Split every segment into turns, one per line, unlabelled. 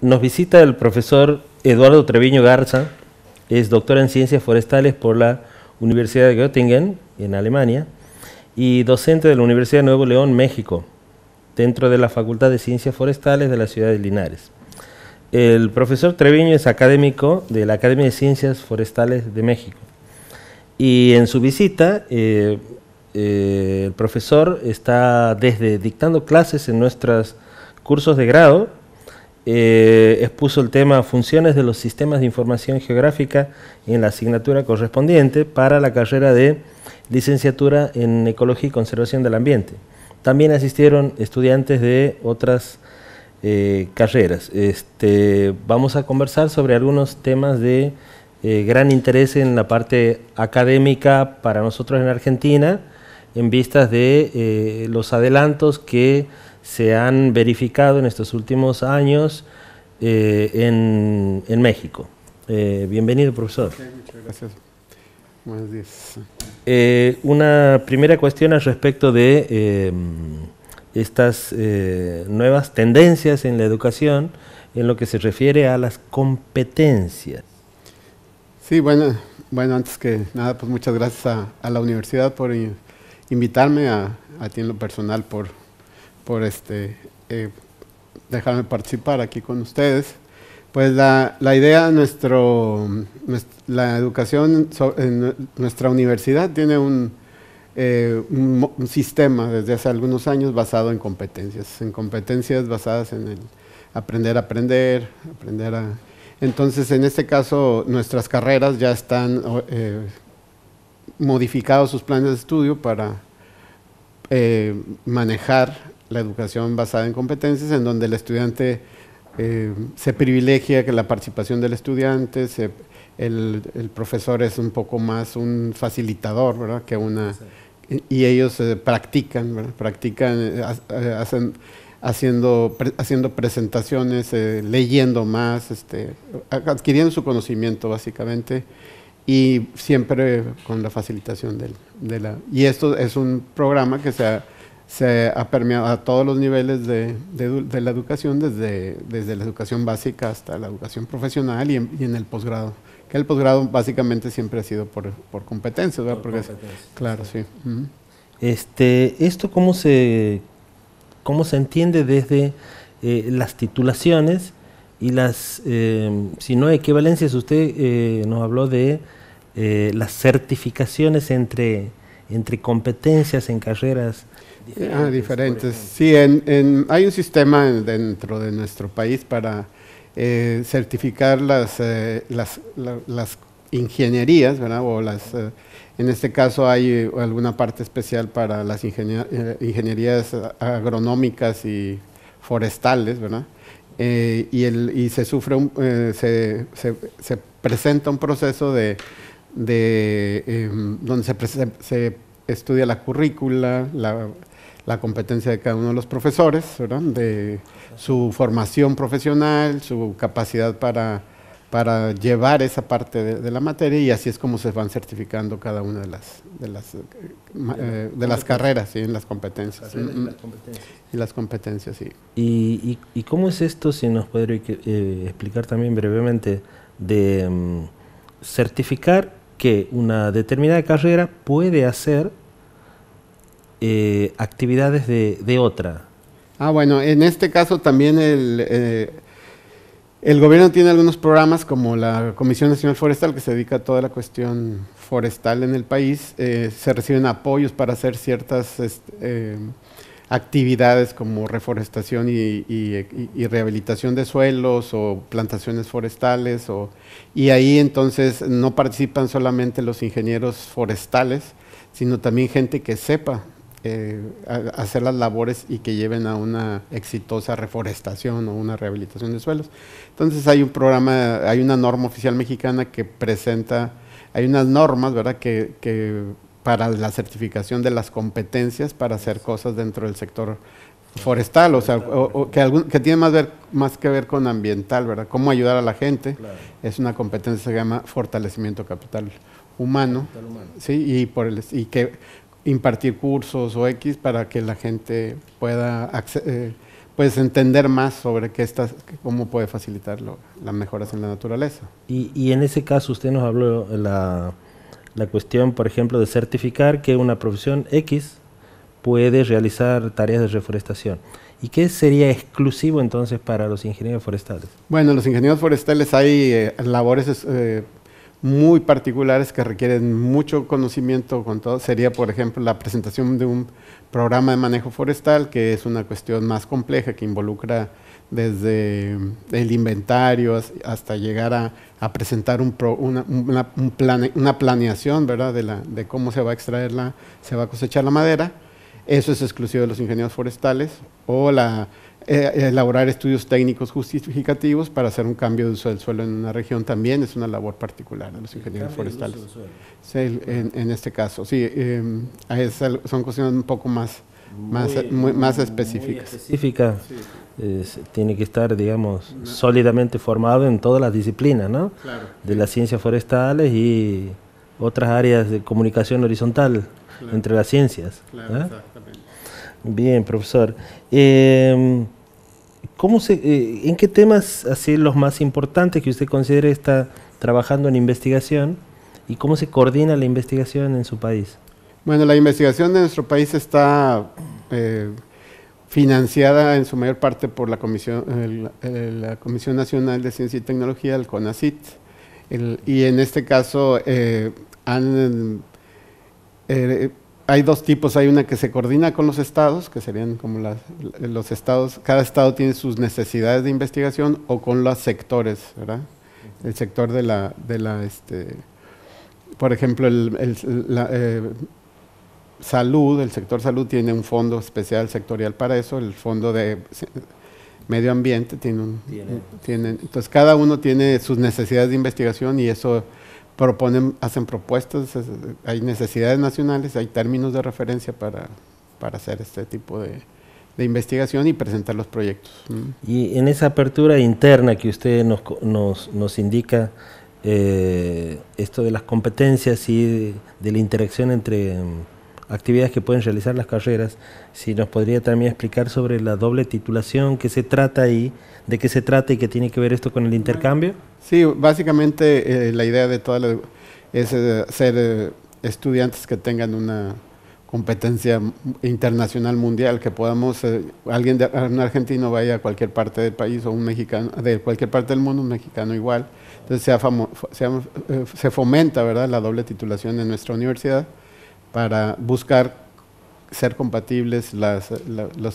Nos visita el profesor Eduardo Treviño Garza, es doctor en ciencias forestales por la Universidad de Göttingen, en Alemania, y docente de la Universidad de Nuevo León, México, dentro de la Facultad de Ciencias Forestales de la ciudad de Linares. El profesor Treviño es académico de la Academia de Ciencias Forestales de México. Y en su visita, eh, eh, el profesor está desde dictando clases en nuestros cursos de grado eh, expuso el tema funciones de los sistemas de información geográfica en la asignatura correspondiente para la carrera de licenciatura en ecología y conservación del ambiente. También asistieron estudiantes de otras eh, carreras. Este, vamos a conversar sobre algunos temas de eh, gran interés en la parte académica para nosotros en Argentina, en vistas de los adelantos que se han verificado en estos últimos años eh, en, México. Eh, bienvenido, profesor.
muchas gracias. Buenos días.
Eh, una primera cuestión al respecto de estas nuevas tendencias en la educación en lo que se refiere a las competencias.
Sí, bueno, bueno antes que nada, pues muchas gracias a, la universidad por invitarme, a, a ti en lo personal por por este, eh, dejarme participar aquí con ustedes. Pues la, idea, nuestro, la educación en nuestra universidad tiene eh, un, sistema desde hace algunos años basado en competencias, en competencias basadas en el aprender a aprender, aprender a... Entonces, en este caso, nuestras carreras ya están eh, modificados sus planes de estudio para manejar la educación basada en competencias, en donde el estudiante eh, se privilegia que la participación del estudiante, el, el, profesor es un poco más un facilitador, ¿verdad? Que una, y, ellos practican, Practican, eh, eh, hacen, haciendo, haciendo presentaciones, leyendo más, este, adquiriendo su conocimiento básicamente y siempre con la facilitación del, de la... Y esto es un programa que se ha se ha permeado a todos los niveles de, la educación, desde, desde, la educación básica hasta la educación profesional y en, el posgrado. Que el posgrado básicamente siempre ha sido por, por competencias, claro,
sí. este, ¿Esto cómo se, cómo se entiende desde eh, las titulaciones y las, eh, si no equivalencias, usted eh, nos habló de las certificaciones entre, entre competencias en carreras diferentes. Ah, diferentes.
Sí, hay un sistema dentro de nuestro país para eh, certificar las, eh, las, ingenierías, ¿verdad? O las, eh, en este caso hay alguna parte especial para las ingenierías agronómicas y forestales, ¿verdad? y, el, se sufre, se, presenta un proceso de, em, donde se, se estudia la currícula, la, la competencia de cada uno de los profesores, de su formación profesional, su capacidad para, para llevar esa parte de, la materia y así es como se van certificando cada una de las, de las, eh, eh, de las carreras en las mm, mm. competencias. y, las competencias. y ¿Y, cómo es esto, si nos
podría eh, explicar también brevemente, de mm, certificar que una determinada carrera puede hacer eh, actividades de, otra.
Ah, bueno, en este caso también eh, el, gobierno tiene algunos programas como la Comisión Nacional Forestal que se dedica a toda la cuestión forestal en el país. Eh, se reciben apoyos para hacer ciertas este, actividades como reforestación y, rehabilitación de suelos o plantaciones forestales. y ahí entonces no participan solamente los ingenieros forestales, sino también gente que sepa eh, hacer las labores y que lleven a una exitosa reforestación o una rehabilitación de suelos. Entonces hay un programa, hay una norma oficial mexicana que presenta, hay unas normas, ¿verdad?, que, para la certificación de las competencias para hacer cosas dentro del sector forestal, o sea, que, que tiene más, ver, más que ver con ambiental, ¿verdad? Cómo ayudar a la gente. Es una competencia que se llama fortalecimiento capital humano. Capital humano. Sí, y, por el, y que impartir cursos o X para que la gente pueda eh, pues entender más sobre qué está, cómo puede facilitar lo, las mejoras en la naturaleza.
Y, en ese caso usted nos habló la, la cuestión, por ejemplo, de certificar que una profesión X puede realizar tareas de reforestación. ¿Y qué sería exclusivo entonces para los ingenieros forestales?
Bueno, los ingenieros forestales hay eh, labores... Eh, muy particulares que requieren mucho conocimiento con todo. Sería, por ejemplo, la presentación de un programa de manejo forestal, que es una cuestión más compleja, que involucra desde el inventario hasta llegar a, presentar un, una, una, planeación ¿verdad? De, la, de cómo se va a extraer la, se va a cosechar la madera. Eso es exclusivo de los ingenieros forestales o la eh, elaborar estudios técnicos justificativos para hacer un cambio de uso del suelo en una región también es una labor particular de los ingenieros forestales. en, este caso, sí, em, son cuestiones un poco más, más, específicas.
tiene que estar, digamos, sólidamente formado en todas las disciplinas, De las ciencias forestales y otras áreas de comunicación horizontal entre las ciencias. ¿eh? Bien, profesor. Em, ¿Cómo eh, ¿En qué temas así los más importantes que usted considere está trabajando en investigación y cómo se coordina la investigación en su país?
Bueno, la investigación de nuestro país está eh, financiada en su mayor parte por la Comisión, la Comisión Nacional de Ciencia y Tecnología, el CONACIT, y en este caso eh, han hay dos tipos, hay una que se coordina con los estados, que serían como los estados, cada estado tiene sus necesidades de investigación o con los sectores, ¿verdad? El sector de la, de la este, por ejemplo, el, eh, salud, el sector salud tiene un fondo especial sectorial para eso, el fondo de medio ambiente tiene un, tiene, entonces cada uno tiene sus necesidades de investigación y eso proponen, hacen propuestas, hay necesidades nacionales, hay términos de referencia para, hacer este tipo de, de investigación y presentar los proyectos. Y en esa apertura
interna que usted nos, nos, nos indica, eh, esto de las competencias y de la interacción entre actividades que pueden realizar las carreras, si nos podría también explicar sobre la doble titulación, qué se trata y de qué se trata y qué tiene que ver esto con el intercambio.
Sí, básicamente eh, la idea de toda es eh, ser eh, estudiantes que tengan una competencia internacional mundial, que podamos, alguien, de, un argentino vaya a cualquier parte del país o un mexicano, de cualquier parte del mundo, un mexicano igual. Entonces se fomenta ¿verdad? la doble titulación en nuestra universidad para buscar ser compatibles las,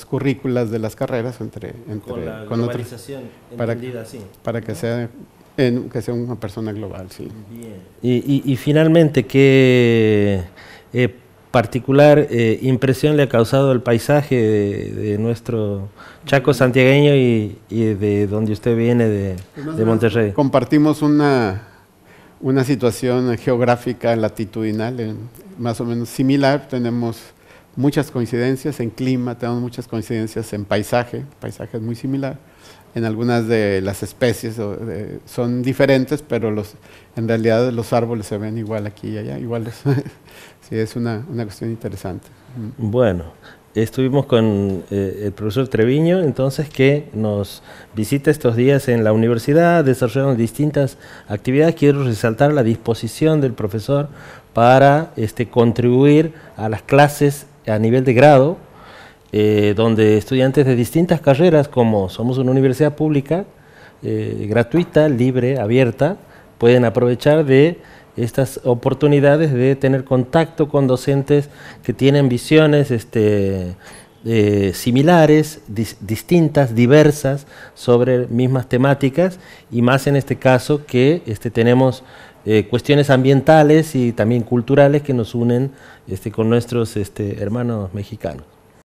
currículas de las carreras entre, entre para, para que sea en, que sea una persona global sí Y,
finalmente qué eh, particular eh, impresión le ha causado el paisaje de, nuestro chaco santiagueño y, de donde usted
viene de, pues de Monterrey compartimos una una situación geográfica latitudinal más o menos similar, tenemos muchas coincidencias en clima, tenemos muchas coincidencias en paisaje, paisaje es muy similar, en algunas de las especies son diferentes, pero los, en realidad los árboles se ven igual aquí y allá, igual sí, es una, una cuestión interesante. Mm. Bueno,
estuvimos con eh, el profesor Treviño, entonces, que nos visita estos días en la universidad, desarrollaron distintas actividades. Quiero resaltar la disposición del profesor para este, contribuir a las clases a nivel de grado, eh, donde estudiantes de distintas carreras, como somos una universidad pública, eh, gratuita, libre, abierta, pueden aprovechar de estas oportunidades de tener contacto con docentes que tienen visiones este, eh, similares, distintas, diversas, sobre mismas temáticas, y más en este caso que este, tenemos eh, cuestiones ambientales y también culturales que nos unen este, con nuestros hermanos mexicanos.